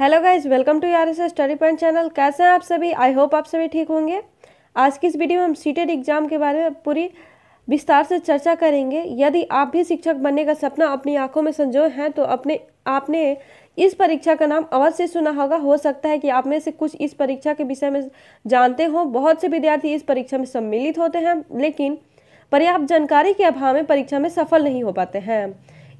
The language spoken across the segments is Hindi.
हेलो गाइज वेलकम टू यार स्टडी पॉइंट चैनल कैसे हैं आप सभी आई होप आप सभी ठीक होंगे आज की इस वीडियो में हम सीटेड एग्ज़ाम e के बारे में पूरी विस्तार से चर्चा करेंगे यदि आप भी शिक्षक बनने का सपना अपनी आंखों में संजोए हैं तो अपने आपने इस परीक्षा का नाम अवश्य सुना होगा हो सकता है कि आप में से कुछ इस परीक्षा के विषय में जानते हो बहुत से विद्यार्थी इस परीक्षा में सम्मिलित होते हैं लेकिन पर्याप्त जानकारी के अभाव में परीक्षा में सफल नहीं हो पाते हैं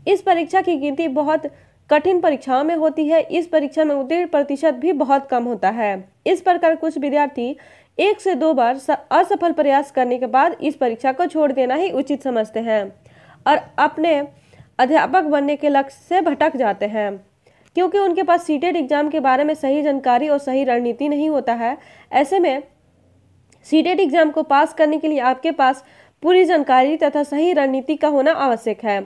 इस परीक्षा की गिनती बहुत कठिन परीक्षाओं में होती है इस परीक्षा में उत्तीर्ण प्रतिशत भी बहुत कम होता है इस प्रकार कुछ विद्यार्थी एक से दो बार असफल प्रयास करने के बाद इस परीक्षा को छोड़ देना ही उचित समझते हैं और अपने अध्यापक बनने के लक्ष्य से भटक जाते हैं क्योंकि उनके पास सीटेड एग्जाम के बारे में सही जानकारी और सही रणनीति नहीं होता है ऐसे में सीटेड एग्जाम को पास करने के लिए आपके पास पूरी जानकारी तथा सही रणनीति का होना आवश्यक है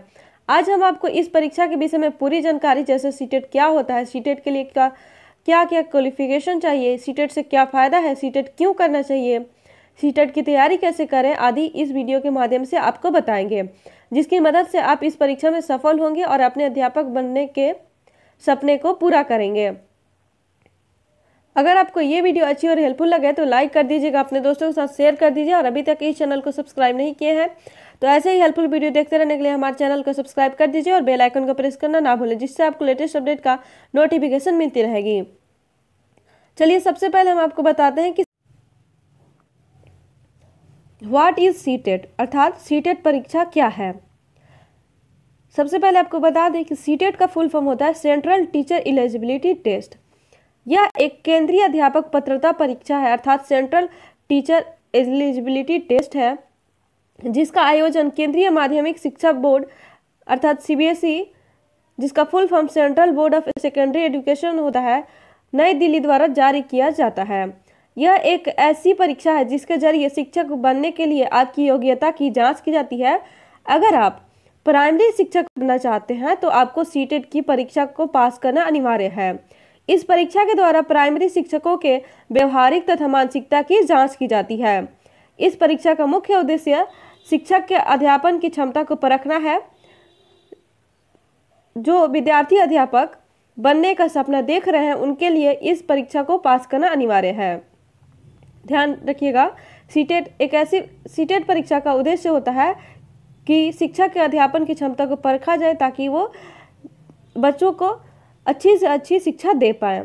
आज हम आपको इस परीक्षा के विषय में पूरी जानकारी जैसे सीटेट e क्या होता है सीटेट e के लिए क्या क्या क्या क्वालिफिकेशन चाहिए सीटेट e से क्या फ़ायदा है सीटेट क्यों करना चाहिए सीटेट की तैयारी कैसे करें आदि इस वीडियो के माध्यम से आपको बताएंगे जिसकी मदद से आप इस परीक्षा में सफल होंगे और अपने अध्यापक बनने के सपने को पूरा करेंगे अगर आपको ये वीडियो अच्छी और हेल्पफुल लगे तो लाइक कर दीजिएगा अपने दोस्तों के साथ शेयर कर दीजिए और अभी तक इस चैनल को सब्सक्राइब नहीं किए हैं तो ऐसे ही हेल्पफुल वीडियो देखते रहने के लिए हमारे चैनल को सब्सक्राइब कर दीजिए और बेल आइकन को प्रेस करना ना भूलें जिससे आपको लेटेस्ट अपडेट का नोटिफिकेशन मिलती रहेगी चलिए सबसे पहले हम आपको बताते हैं कि व्हाट इज सीटेट अर्थात सीटेट e परीक्षा क्या है सबसे पहले आपको बता दें कि सीटेट e का फुल फॉर्म होता है सेंट्रल टीचर एलिजिबिलिटी टेस्ट यह एक केंद्रीय अध्यापक पत्रता परीक्षा है अर्थात सेंट्रल टीचर एलिजिबिलिटी टेस्ट है जिसका आयोजन केंद्रीय माध्यमिक शिक्षा बोर्ड अर्थात सीबीएसई जिसका full form central board of secondary education होता है नई दिल्ली द्वारा जारी किया जाता है यह एक ऐसी परीक्षा है जिसके जरिए शिक्षक बनने के लिए आपकी योग्यता की जांच की जाती है अगर आप प्राइमरी शिक्षक बनना चाहते हैं तो आपको सीटेट e की परीक्षा को पास करना अनिवार्य है इस परीक्षा के द्वारा प्राइमरी शिक्षकों के व्यवहारिक तथा मानसिकता की जांच की जाती है इस परीक्षा का मुख्य उद्देश्य शिक्षक के अध्यापन की क्षमता को परखना है जो विद्यार्थी अध्यापक बनने का सपना देख रहे हैं उनके लिए इस परीक्षा को पास करना अनिवार्य है ध्यान रखिएगा सीटेट एक ऐसी सीटेट परीक्षा का उद्देश्य होता है कि शिक्षा के अध्यापन की क्षमता को परखा जाए ताकि वो बच्चों को अच्छी से अच्छी शिक्षा दे पाए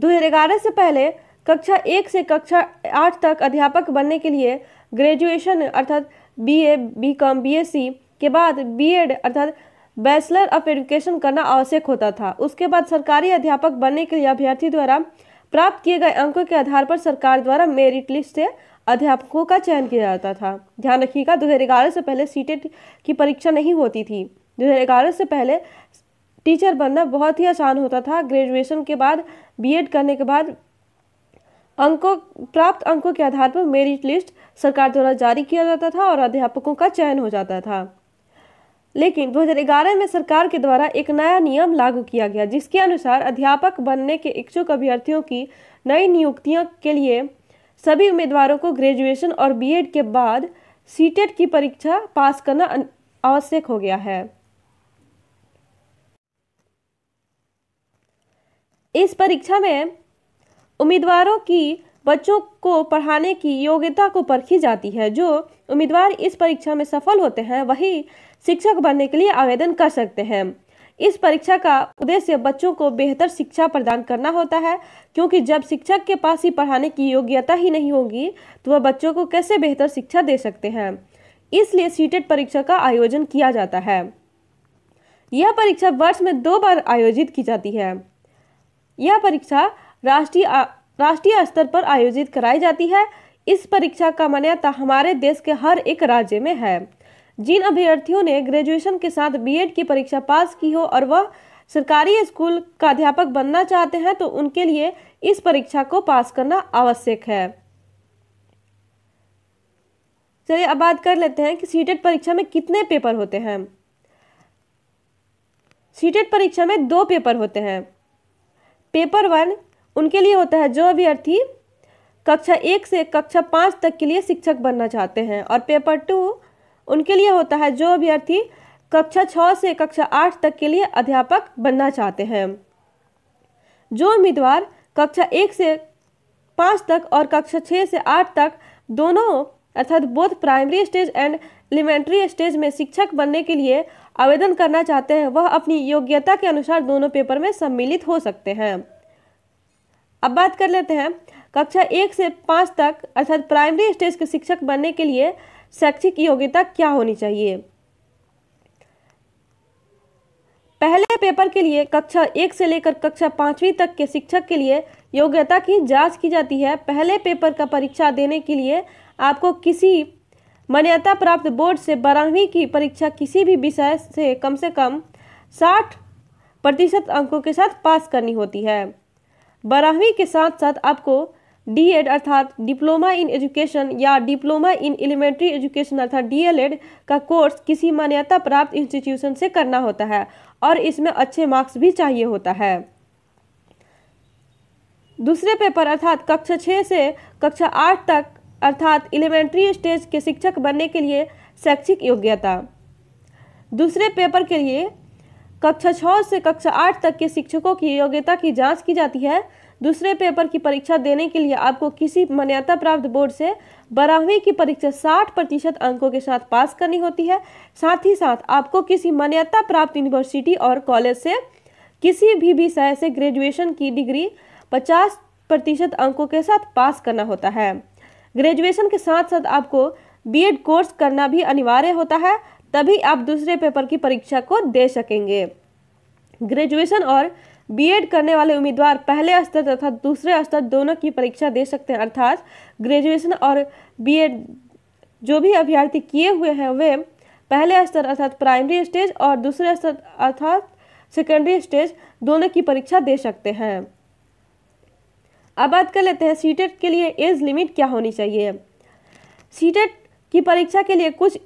दो से पहले कक्षा एक से कक्षा आठ तक अध्यापक बनने के लिए ग्रेजुएशन अर्थात बीए, बीकॉम, बीएससी के बाद बीएड अर्थात बैचलर ऑफ एजुकेशन करना आवश्यक होता था उसके बाद सरकारी अध्यापक बनने के लिए अभ्यर्थी द्वारा प्राप्त किए गए अंकों के आधार पर सरकार द्वारा मेरिट लिस्ट से अध्यापकों का चयन किया जाता था ध्यान रखिएगा दो हजार से पहले सीटेट e की परीक्षा नहीं होती थी दो हजार से पहले टीचर बनना बहुत ही आसान होता था ग्रेजुएशन के बाद बीएड करने के बाद अंकों प्राप्त अंकों के आधार पर मेरिट लिस्ट सरकार द्वारा जारी किया जाता था और अध्यापकों का चयन हो जाता था लेकिन 2011 में सरकार के द्वारा एक नया नियम लागू किया गया जिसके अनुसार अध्यापक बनने के इच्छुक अभ्यर्थियों की नई नियुक्तियों के लिए सभी उम्मीदवारों को ग्रेजुएशन और बीएड के बाद सीटेट की परीक्षा पास करना आवश्यक हो गया है इस परीक्षा में उम्मीदवारों की बच्चों को पढ़ाने की योग्यता को परखी जाती है जो उम्मीदवार इस परीक्षा में सफल होते हैं वही शिक्षक बनने के लिए आवेदन कर सकते हैं इस परीक्षा का उद्देश्य बच्चों को बेहतर शिक्षा प्रदान करना होता है क्योंकि जब शिक्षक के पास ही पढ़ाने की योग्यता ही नहीं होगी तो वह बच्चों को कैसे बेहतर शिक्षा दे सकते हैं इसलिए सीटेट परीक्षा का आयोजन किया जाता है यह परीक्षा वर्ष में दो बार आयोजित की जाती है यह परीक्षा राष्ट्रीय राष्ट्रीय स्तर पर आयोजित कराई जाती है इस परीक्षा का मान्यता हमारे देश के हर एक राज्य में है जिन अभ्यर्थियों ने ग्रेजुएशन के साथ बीएड की परीक्षा पास की हो और वह सरकारी स्कूल का अध्यापक बनना चाहते हैं तो उनके लिए इस परीक्षा को पास करना आवश्यक है चलिए अब बात कर लेते हैं कि सीटेट e परीक्षा में कितने पेपर होते हैं सीटेट e परीक्षा में दो पेपर होते हैं पेपर वन उनके लिए होता है जो अभ्यर्थी कक्षा एक से कक्षा पाँच तक के लिए शिक्षक बनना चाहते हैं और पेपर टू उनके लिए होता है जो अभ्यर्थी कक्षा छः से कक्षा आठ तक के लिए अध्यापक बनना चाहते हैं जो उम्मीदवार कक्षा एक से पाँच तक और कक्षा छः से आठ तक दोनों अर्थात बोध primary stage and elementary stage में शिक्षक बनने के लिए आवेदन करना चाहते हैं वह अपनी योग्यता के अनुसार दोनों पेपर में सम्मिलित हो सकते हैं अब बात कर लेते हैं कक्षा एक से पाँच तक अर्थात प्राइमरी स्टेज के शिक्षक बनने के लिए शैक्षिक योग्यता क्या होनी चाहिए पहले पेपर के लिए कक्षा एक से लेकर कक्षा पाँचवीं तक के शिक्षक के लिए योग्यता की जांच की जाती है पहले पेपर का परीक्षा देने के लिए आपको किसी मान्यता प्राप्त बोर्ड से बारहवीं की परीक्षा किसी भी विषय से कम से कम साठ प्रतिशत अंकों के साथ पास करनी होती है बारहवीं के साथ साथ आपको डी एड अर्थात डिप्लोमा इन एजुकेशन या डिप्लोमा इन एलिमेंट्री एजुकेशन अर्थात डीएलएड का कोर्स किसी मान्यता प्राप्त इंस्टीट्यूशन से करना होता है और इसमें अच्छे मार्क्स भी चाहिए होता है दूसरे पेपर अर्थात कक्षा छः से कक्षा आठ तक अर्थात एलिमेंट्री स्टेज के शिक्षक बनने के लिए शैक्षिक योग्यता दूसरे पेपर के लिए कक्षा छः से कक्षा आठ तक के शिक्षकों की योग्यता की जांच की जाती है दूसरे पेपर की परीक्षा देने के लिए आपको किसी मान्यता प्राप्त बोर्ड से बारहवीं की परीक्षा 60 प्रतिशत अंकों के साथ पास करनी होती है साथ ही साथ आपको किसी मान्यता प्राप्त यूनिवर्सिटी और कॉलेज से किसी भी विषय से ग्रेजुएशन की डिग्री 50 प्रतिशत अंकों के साथ पास करना होता है ग्रेजुएशन के साथ साथ आपको बीएड कोर्स करना भी अनिवार्य होता है तभी आप दूसरे पेपर की परीक्षा को दे सकेंगे ग्रेजुएशन और बीएड करने वाले उम्मीदवार पहले स्तर तथा दूसरे स्तर दोनों की परीक्षा दे सकते हैं अर्थात ग्रेजुएशन और बीएड जो भी अभ्यर्थी किए हुए हैं वे पहले स्तर अर्थात प्राइमरी स्टेज और दूसरे स्तर अर्थात सेकेंडरी स्टेज दोनों की परीक्षा दे सकते हैं अब बात कर लेते हैं सीटेट e के लिए एज लिमिट क्या होनी चाहिए सीटेट e की परीक्षा के लिए कुछ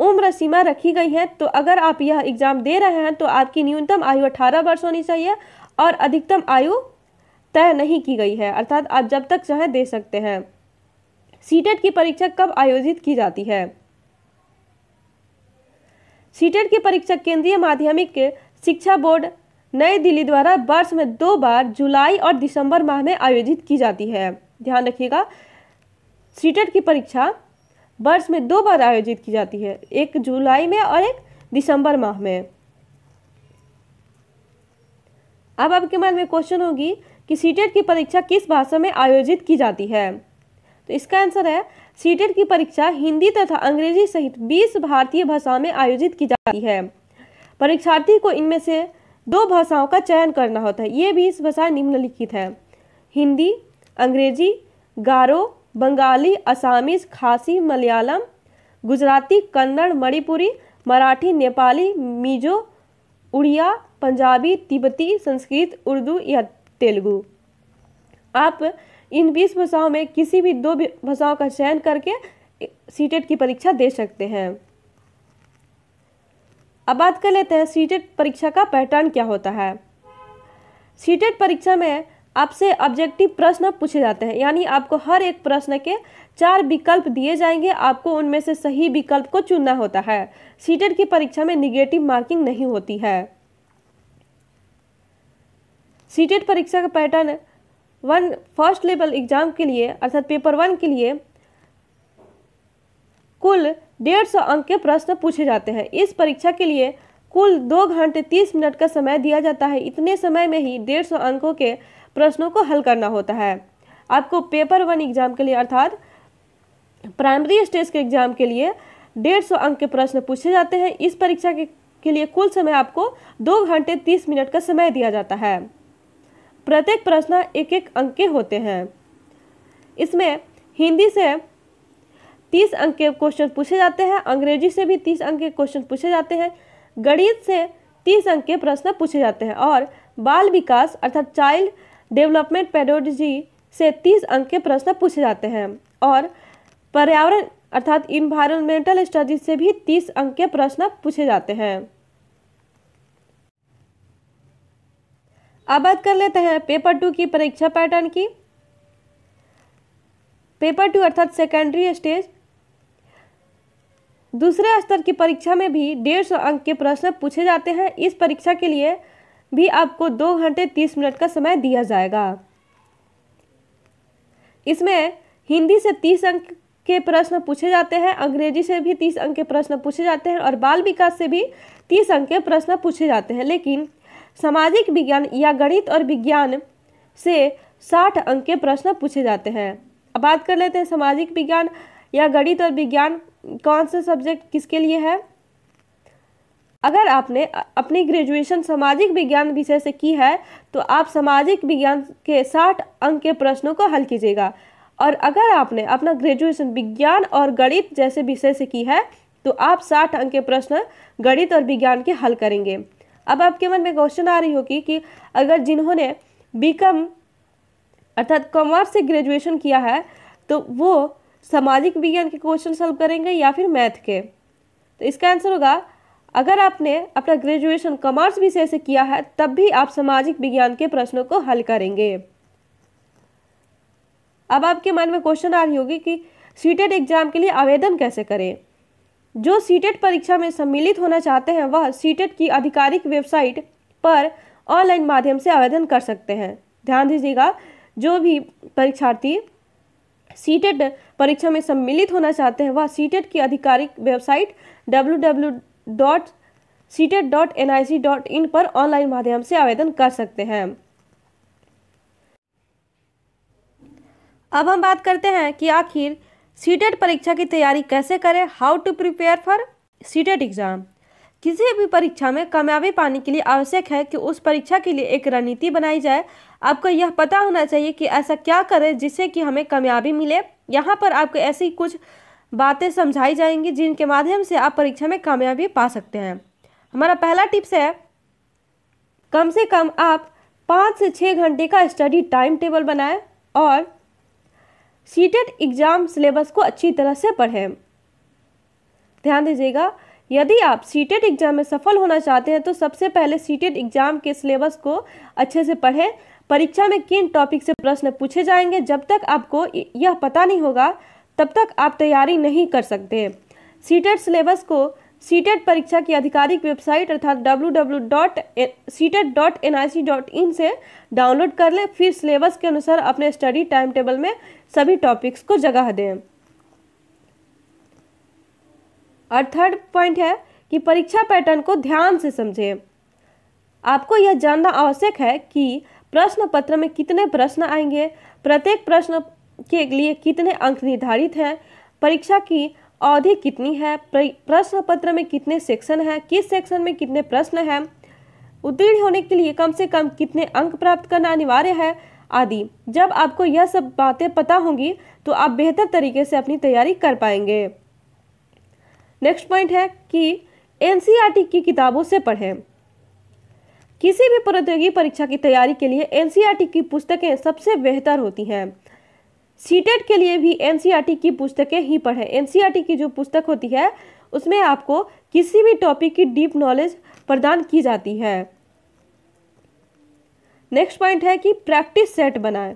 उम्र सीमा रखी गई है तो अगर आप यह एग्ज़ाम दे रहे हैं तो आपकी न्यूनतम आयु 18 वर्ष होनी चाहिए और अधिकतम आयु तय नहीं की गई है अर्थात आप जब तक चाहे दे सकते हैं सीटेट e की परीक्षा कब आयोजित की जाती है सीटेट e की परीक्षा केंद्रीय माध्यमिक के शिक्षा बोर्ड नई दिल्ली द्वारा वर्ष में दो बार जुलाई और दिसंबर माह में आयोजित की जाती है ध्यान रखिएगा सीटेट e की परीक्षा वर्ष में दो बार आयोजित की जाती है एक जुलाई में और एक दिसंबर माह में अब आपके मन में क्वेश्चन होगी कि सीटेट e की परीक्षा किस भाषा में आयोजित की जाती है तो इसका आंसर है सीटेट e की परीक्षा हिंदी तथा अंग्रेजी सहित 20 भारतीय भाषाओं में आयोजित की जाती है परीक्षार्थी को इनमें से दो भाषाओं का चयन करना होता है ये भी इस भाषा निम्नलिखित है हिंदी अंग्रेजी गारो बंगाली असामीज खासी मलयालम गुजराती कन्नड़ मणिपुरी मराठी नेपाली मिजो उड़िया पंजाबी तिब्बती संस्कृत उर्दू या तेलुगु आप इन बीस भाषाओं में किसी भी दो भाषाओं का चयन करके सीटेट की परीक्षा दे सकते हैं अब बात कर लेते हैं सीटेट परीक्षा का पैटर्न क्या होता है सीटेट परीक्षा में आपसे ऑब्जेक्टिव प्रश्न पूछे जाते हैं यानी आपको हर एक प्रश्न के चार विकल्प दिए जाएंगे आपको उनमें से सही विकल्प को चुनना होता है सीटेट की परीक्षा में निगेटिव मार्किंग नहीं होती है सीटेट परीक्षा का pattern one first level exam के लिए अर्थात पेपर वन के लिए कुल डेढ़ सौ अंक के प्रश्न पूछे जाते हैं इस परीक्षा के लिए कुल दो घंटे तीस मिनट का समय दिया जाता है इतने समय में ही डेढ़ सौ अंकों के प्रश्नों को हल करना होता है आपको पेपर वन एग्जाम के लिए अर्थात प्राइमरी स्टेज के एग्जाम के लिए डेढ़ सौ अंक के प्रश्न पूछे जाते हैं इस परीक्षा के, के लिए कुल समय आपको दो घंटे तीस मिनट का समय दिया जाता है प्रत्येक प्रश्न एक एक अंक के होते हैं इसमें हिंदी से तीस अंक के क्वेश्चन पूछे जाते हैं अंग्रेजी से भी तीस अंक के क्वेश्चन पूछे जाते हैं गणित से तीस अंक के प्रश्न पूछे जाते हैं और बाल विकास अर्थात चाइल्ड डेवलपमेंट पेडोलॉजी से तीस अंक के प्रश्न पूछे जाते हैं और पर्यावरण अर्थात इन्वायरमेंटल स्टडी से भी तीस अंक के प्रश्न पूछे जाते हैं अब बात कर लेते हैं पेपर टू की परीक्षा पैटर्न की पेपर टू अर्थात सेकेंडरी स्टेज दूसरे स्तर की परीक्षा में भी डेढ़ सौ अंक के प्रश्न पूछे जाते हैं इस परीक्षा के लिए भी आपको दो घंटे तीस मिनट का समय दिया जाएगा इसमें हिंदी से तीस अंक के प्रश्न पूछे जाते हैं अंग्रेजी से भी तीस अंक के प्रश्न पूछे जाते हैं और बाल विकास से भी तीस अंक के प्रश्न पूछे जाते हैं लेकिन सामाजिक विज्ञान या गणित और विज्ञान से साठ अंक के प्रश्न पूछे जाते हैं अब बात कर लेते हैं सामाजिक विज्ञान या गणित और विज्ञान कौन सा सब्जेक्ट किसके लिए है अगर आपने अपनी ग्रेजुएशन सामाजिक विज्ञान विषय से की है तो आप सामाजिक विज्ञान के साठ अंक के प्रश्नों को हल कीजिएगा और अगर आपने अपना ग्रेजुएशन विज्ञान और गणित जैसे विषय से की है तो आप साठ अंक के प्रश्न गणित और विज्ञान के हल करेंगे अब आपके मन में क्वेश्चन आ रही होगी कि अगर जिन्होंने बीकॉम अर्थात कॉमर्स से ग्रेजुएशन किया है तो वो सामाजिक विज्ञान के क्वेश्चन सॉल्व करेंगे या फिर मैथ के तो इसका आंसर होगा अगर आपने अपना ग्रेजुएशन कॉमर्स विषय से किया है तब भी आप सामाजिक विज्ञान के प्रश्नों को हल करेंगे अब आपके मन में क्वेश्चन आ रही होगी कि सीटेट एग्जाम के लिए आवेदन कैसे करें जो सीटेट परीक्षा में सम्मिलित होना चाहते हैं वह सीटेट की आधिकारिक वेबसाइट पर ऑनलाइन माध्यम से आवेदन कर सकते हैं ध्यान दीजिएगा जो भी परीक्षार्थी सीटेट परीक्षा में सम्मिलित होना चाहते हैं वह सीटेट की आधिकारिक website W dot CTET dot N I C dot in पर ऑनलाइन माध्यम से आवेदन कर सकते हैं अब हम बात करते हैं कि आखिर सीटेट परीक्षा की तैयारी कैसे करें how to prepare for CTET exam किसी भी परीक्षा में कामयाबी पाने के लिए आवश्यक है कि उस परीक्षा के लिए एक रणनीति बनाई जाए आपको यह पता होना चाहिए कि ऐसा क्या करें जिससे कि हमें कामयाबी मिले यहाँ पर आपको ऐसी कुछ बातें समझाई जाएंगी जिनके माध्यम से आप परीक्षा में कामयाबी पा सकते हैं हमारा पहला टिप्स है कम से कम आप पाँच से छः घंटे का स्टडी टाइम टेबल बनाएं और सीटेड एग्ज़ाम सिलेबस को अच्छी तरह से पढ़ें ध्यान दीजिएगा यदि आप सीटेड एग्ज़ाम में सफल होना चाहते हैं तो सबसे पहले सीटेड एग्ज़ाम के सिलेबस को अच्छे से पढ़ें परीक्षा में किन टॉपिक से प्रश्न पूछे जाएंगे जब तक आपको यह पता नहीं होगा तब तक आप तैयारी नहीं कर सकते सीटेट सिलेबस को सीटेट परीक्षा की आधिकारिक वेबसाइट अर्थात www.ctet.nic.in से डाउनलोड कर लें फिर सिलेबस के अनुसार अपने स्टडी टाइम टेबल में सभी टॉपिक्स को जगह दें और थर्ड पॉइंट है कि परीक्षा पैटर्न को ध्यान से समझें आपको यह जानना आवश्यक है कि प्रश्न पत्र में कितने प्रश्न आएंगे प्रत्येक प्रश्न के लिए कितने अंक निर्धारित हैं परीक्षा की अवधि कितनी है प्रश्न पत्र में कितने सेक्शन हैं किस सेक्शन में कितने प्रश्न हैं उत्तीर्ण होने के लिए कम से कम कितने अंक प्राप्त करना अनिवार्य है आदि जब आपको यह सब बातें पता होंगी तो आप बेहतर तरीके से अपनी तैयारी कर पाएंगे नेक्स्ट पॉइंट है कि एन की किताबों से पढ़ें किसी भी प्रौद्योगिकी परीक्षा की तैयारी के लिए एन की पुस्तकें सबसे बेहतर होती हैं सीटेट के लिए भी एनसीईआरटी e की पुस्तकें ही पढ़ें एनसीईआरटी e की जो पुस्तक होती है उसमें आपको किसी भी टॉपिक की डीप नॉलेज प्रदान की जाती है नेक्स्ट पॉइंट है कि प्रैक्टिस सेट बनाएं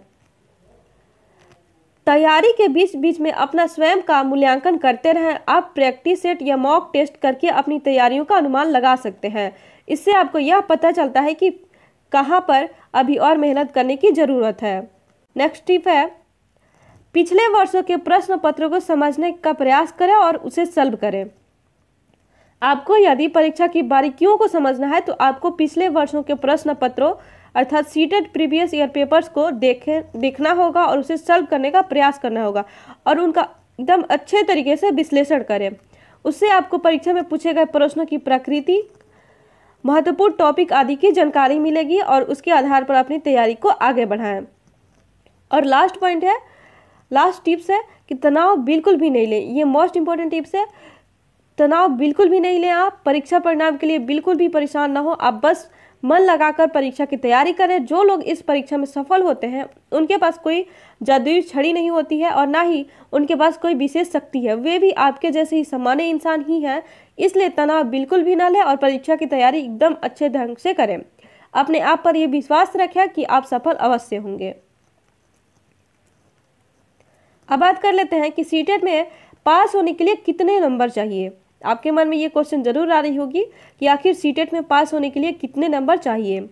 तैयारी के बीच बीच में अपना स्वयं का मूल्यांकन करते रहें आप प्रैक्टिस सेट या मॉक टेस्ट करके अपनी तैयारियों का अनुमान लगा सकते हैं इससे आपको यह पता चलता है कि कहाँ पर अभी और मेहनत करने की ज़रूरत है नेक्स्ट टिप है पिछले वर्षों के प्रश्न पत्र को समझने का प्रयास करें और उसे सल्व करें आपको यदि परीक्षा की बारीकियों को समझना है तो आपको पिछले वर्षों के प्रश्न पत्रों अर्थात सीटेड प्रीवियस ईयर पेपर्स को देखे देखना होगा और उसे सल्व करने का प्रयास करना होगा और उनका एकदम अच्छे तरीके से विश्लेषण करें उससे आपको परीक्षा में पूछे गए प्रश्नों की प्रकृति महत्वपूर्ण टॉपिक आदि की जानकारी मिलेगी और उसके आधार पर अपनी तैयारी को आगे बढ़ाएं और लास्ट पॉइंट है लास्ट टिप्स है कि तनाव बिल्कुल भी नहीं लें ये मोस्ट इंपॉर्टेंट टिप्स है तनाव बिल्कुल भी नहीं लें आप परीक्षा परिणाम के लिए बिल्कुल भी परेशान ना हो आप बस मन लगाकर परीक्षा की तैयारी करें जो लोग इस परीक्षा में सफल होते हैं उनके पास कोई जादुई छड़ी नहीं होती है और ना ही उनके पास कोई विशेष शक्ति है वे भी आपके जैसे ही सामान्य इंसान ही हैं इसलिए तनाव बिल्कुल भी ना लें और परीक्षा की तैयारी एकदम अच्छे ढंग से करें अपने आप पर यह विश्वास रखें कि आप सफल अवश्य होंगे अब बात कर लेते हैं कि सीटेट e में पास होने के लिए कितने नंबर चाहिए आपके मन में ये क्वेश्चन जरूर आ रही होगी कि आखिर सीटेट e में पास होने के लिए कितने नंबर चाहिए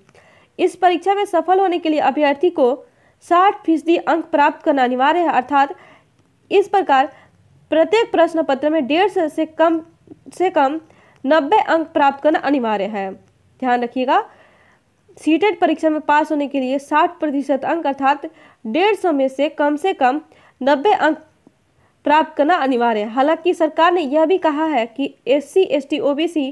इस परीक्षा में सफल होने के लिए अभ्यर्थी को साठ फीसदी अंक प्राप्त करना अनिवार्य है अर्थात इस प्रकार प्रत्येक प्रश्न पत्र में डेढ़ से कम से कम नब्बे अंक प्राप्त करना अनिवार्य है ध्यान रखिएगा सीटेट e परीक्षा में पास होने के लिए साठ प्रतिशत अंक अर्थात डेढ़ सौ में से कम से कम नब्बे अंक प्राप्त करना अनिवार्य है हालांकि सरकार ने यह भी कहा है कि S C S T O B C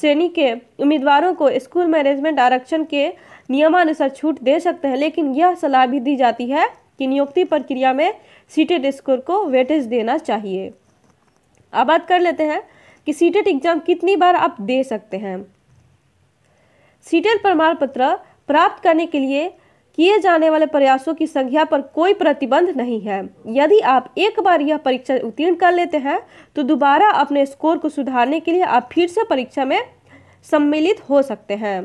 श्रेणी के उम्मीदवारों को स्कूल मैनेजमेंट आरक्षण के नियमानुसार छूट दे सकते हैं लेकिन यह सलाह भी दी जाती है कि नियुक्ति प्रक्रिया में सीटेट स्कोर को वेटेज देना चाहिए अब बात कर लेते हैं कि सीटेट एग्जाम कितनी बार आप दे सकते हैं सीटेट प्रमाण पत्र प्राप्त करने के लिए किए जाने वाले प्रयासों की संख्या पर कोई प्रतिबंध नहीं है यदि आप एक बार यह परीक्षा उत्तीर्ण कर लेते हैं तो दोबारा अपने स्कोर को सुधारने के लिए आप फिर से परीक्षा में सम्मिलित हो सकते हैं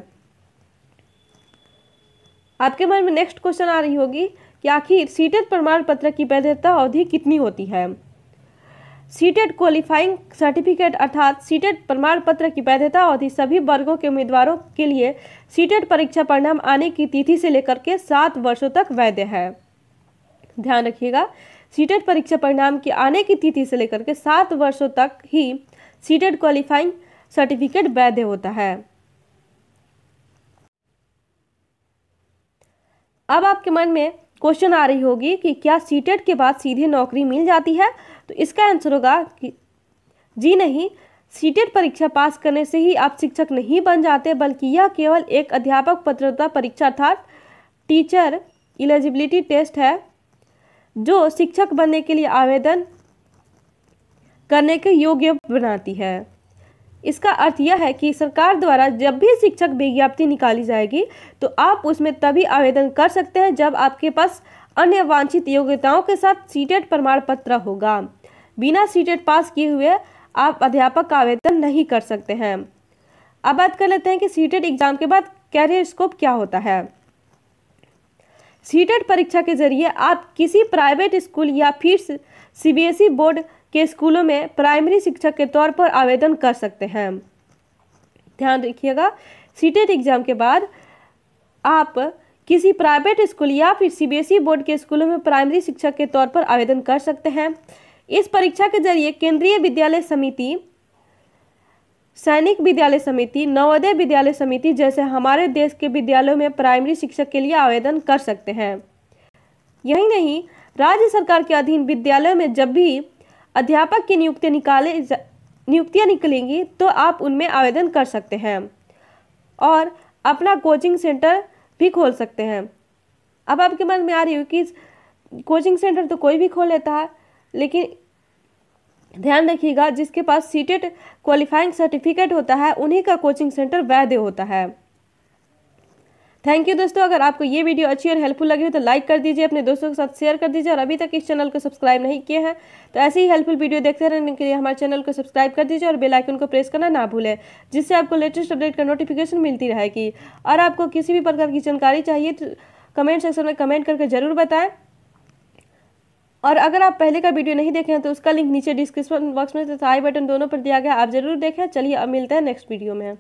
आपके मन में नेक्स्ट क्वेश्चन आ रही होगी कि आखिर सीटेट प्रमाण पत्र की वैधता अवधि कितनी होती है सीटेड क्वालिफाइंग सर्टिफिकेट अर्थात सीटेड प्रमाण पत्र की वैधता अवधि सभी वर्गों के उम्मीदवारों के लिए सीटेड परीक्षा परिणाम आने की तिथि से लेकर के सात वर्षों तक वैध है ध्यान रखिएगा सीटेड परीक्षा परिणाम के आने की तिथि से लेकर के सात वर्षों तक ही सीटेड क्वालिफाइंग सर्टिफिकेट वैध होता है अब आपके मन में क्वेश्चन आ रही होगी कि क्या सीटेट e के बाद सीधे नौकरी मिल जाती है तो इसका आंसर होगा कि जी नहीं सीटेट e परीक्षा पास करने से ही आप शिक्षक नहीं बन जाते बल्कि यह केवल एक अध्यापक पत्रता परीक्षा अर्थात टीचर एलिजिबिलिटी टेस्ट है जो शिक्षक बनने के लिए आवेदन करने के योग्य बनाती है इसका अर्थ यह है कि सरकार द्वारा जब भी शिक्षक विज्ञप्ति निकाली जाएगी तो आप उसमें तभी आवेदन कर सकते हैं जब आपके पास अन्य वांछित योग्यताओं के साथ सीटेट प्रमाण पत्र होगा बिना सीटेट पास किए हुए आप अध्यापक का आवेदन नहीं कर सकते हैं अब बात कर लेते हैं कि सीटेट एग्जाम के बाद कैरियर स्कोप क्या होता है सीटेट परीक्षा के जरिए आप किसी प्राइवेट स्कूल या फिर सीबीएसई बोर्ड के स्कूलों में प्राइमरी शिक्षक के तौर पर आवेदन कर सकते हैं ध्यान रखिएगा सीटेट एग्जाम के बाद आप किसी प्राइवेट स्कूल या फिर सीबीएसई e बोर्ड के स्कूलों में प्राइमरी शिक्षक के तौर पर आवेदन कर सकते हैं इस परीक्षा के जरिए केंद्रीय विद्यालय समिति सैनिक विद्यालय समिति नवोदय विद्यालय समिति जैसे हमारे देश के विद्यालयों में प्राइमरी शिक्षक के लिए आवेदन कर सकते हैं यही नहीं राज्य सरकार के अधीन विद्यालयों में जब भी अध्यापक की नियुक्ति निकाले नियुक्तियाँ निकलेंगी तो आप उनमें आवेदन कर सकते हैं और अपना कोचिंग सेंटर भी खोल सकते हैं अब आपके मन में आ रही हो कि कोचिंग सेंटर तो कोई भी खोल लेता है लेकिन ध्यान रखिएगा जिसके पास सीटेट क्वालिफाइंग सर्टिफिकेट होता है उन्हीं का कोचिंग सेंटर वैध होता है थैंक यू दोस्तों अगर आपको ये वीडियो अच्छी और हेल्पफुल लगी हो तो लाइक कर दीजिए अपने दोस्तों के साथ शेयर कर दीजिए और अभी तक इस चैनल को सब्सक्राइब नहीं किए हैं तो ऐसे ही हेल्पफुल वीडियो देखते रहने के लिए हमारे चैनल को सब्सक्राइब कर दीजिए और बेलाइकन को प्रेस करना ना भूलें जिससे आपको लेटेस्ट अपडेट का नोटिफिकेशन मिलती रहेगी और आपको किसी भी प्रकार की जानकारी चाहिए तो कमेंट सेक्शन में कमेंट करके ज़रूर बताएं और अगर आप पहले का वीडियो नहीं देखे हैं तो उसका लिंक नीचे डिस्क्रिप्शन बॉक्स में तो आई बटन दोनों पर दिया गया आप जरूर देखें चलिए अब मिलते हैं नेक्स्ट वीडियो में